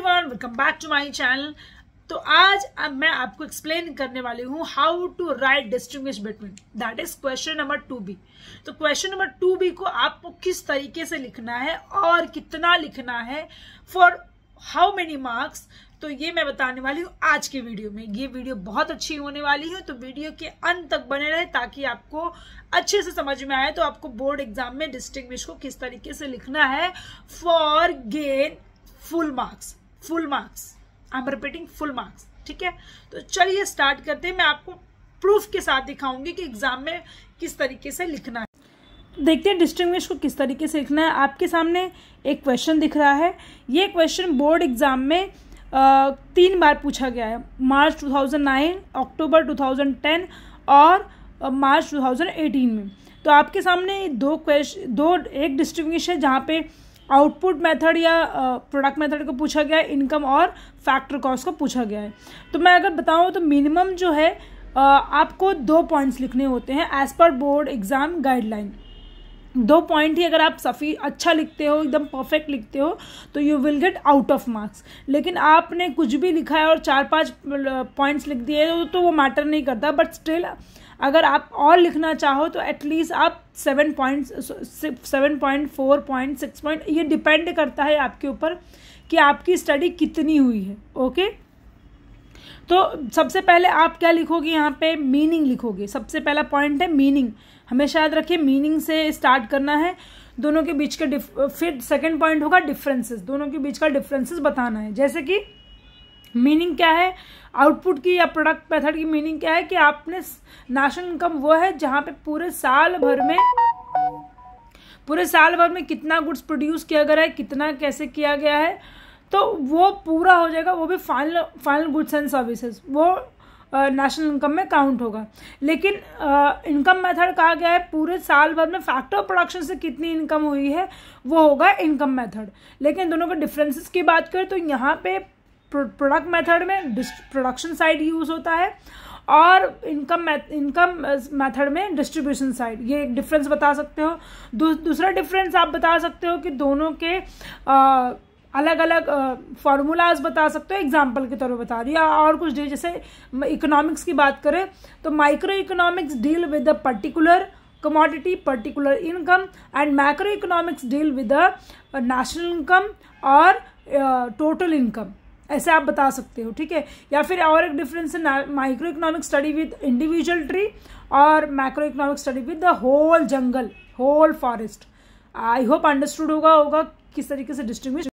everyone welcome back to my channel तो आज अब मैं आपको एक्सप्लेन करने वाली हूँ how to write distinguish between that is question number two B तो क्वेश्चन नंबर टू बी को आपको किस तरीके से लिखना है और कितना लिखना है फॉर हाउ मेनी मार्क्स तो ये मैं बताने वाली हूँ आज के वीडियो में ये वीडियो बहुत अच्छी होने वाली है तो वीडियो के अंत तक बने रहे ताकि आपको अच्छे से समझ में आए तो आपको बोर्ड एग्जाम में डिस्टिंग्विश को किस तरीके से लिखना है for gain full marks full marks I am repeating full marks ठीक है तो चलिए स्टार्ट करते हैं मैं आपको प्रूफ के साथ दिखाऊंगी कि एग्जाम में किस तरीके से लिखना है देखते हैं डिस्टिंग्विश को किस तरीके से लिखना है आपके सामने एक क्वेश्चन दिख रहा है ये क्वेश्चन बोर्ड एग्जाम में तीन बार पूछा गया है मार्च 2009 अक्टूबर 2010 और मार्च 2018 में तो आपके सामने दो क्वेश्चन दो एक डिस्टिंग्विश है जहाँ पे आउटपुट मेथड या प्रोडक्ट मेथड को पूछा गया है इनकम और फैक्टर कॉस्ट को पूछा गया है तो मैं अगर बताऊँ तो मिनिमम जो है आपको दो पॉइंट्स लिखने होते हैं एज पर बोर्ड एग्ज़ाम गाइडलाइन दो पॉइंट ही अगर आप सफ़ी अच्छा लिखते हो एकदम परफेक्ट लिखते हो तो you will get out of marks लेकिन आपने कुछ भी लिखा है और चार पांच पॉइंट्स लिख दिए तो वो मैटर नहीं करता बट स्टिल अगर आप और लिखना चाहो तो एटलीस्ट आप seven point seven point four point six point ये डिपेंड करता है आपके ऊपर कि आपकी स्टडी कितनी हुई है ओके तो सबसे पहले आप क्या लिखोगे यहाँ पे मीनिंग लिखोगे सबसे पहला पॉइंट है मीनिंग हमेशा याद रखिए मीनिंग से स्टार्ट करना है दोनों के बीच के फिर सेकेंड पॉइंट होगा डिफरेंसेस दोनों के बीच का डिफरेंसेस बताना है जैसे कि मीनिंग क्या है आउटपुट की या प्रोडक्ट मेथड की मीनिंग क्या है कि आपने नेशनल इनकम वो है जहाँ पे पूरे साल भर में पूरे साल भर में कितना गुड्स प्रोड्यूस किया गया है कितना कैसे किया गया है तो वो पूरा हो जाएगा वो भी final final goods and services वो नेशनल इनकम में काउंट होगा लेकिन इनकम मेथड कहा गया है पूरे साल भर में फैक्टर ऑफ प्रोडक्शन से कितनी इनकम हुई है वो होगा इनकम मेथड लेकिन दोनों के डिफरेंसेस की बात करें तो यहाँ पे प्रोडक्ट मेथड में प्रोडक्शन साइड यूज़ होता है और इनकम इनकम मेथड में डिस्ट्रीब्यूशन साइड ये एक डिफरेंस बता सकते हो दू, दूसरा डिफरेंस आप बता सकते हो कि दोनों के आ, अलग अलग फार्मूलाज बता सकते हो एग्जाम्पल के तौर पर बता रही है और कुछ जैसे इकोनॉमिक्स की बात करें तो micro economics deal with a particular commodity particular income and micro economics deal with a national income और टोटल uh, इनकम ऐसे आप बता सकते हो ठीक है या फिर और एक डिफरेंस है micro economic study with individual tree और micro economic study with the whole jungle whole forest I hope understood होगा होगा किस तरीके से डिस्टिंग्विश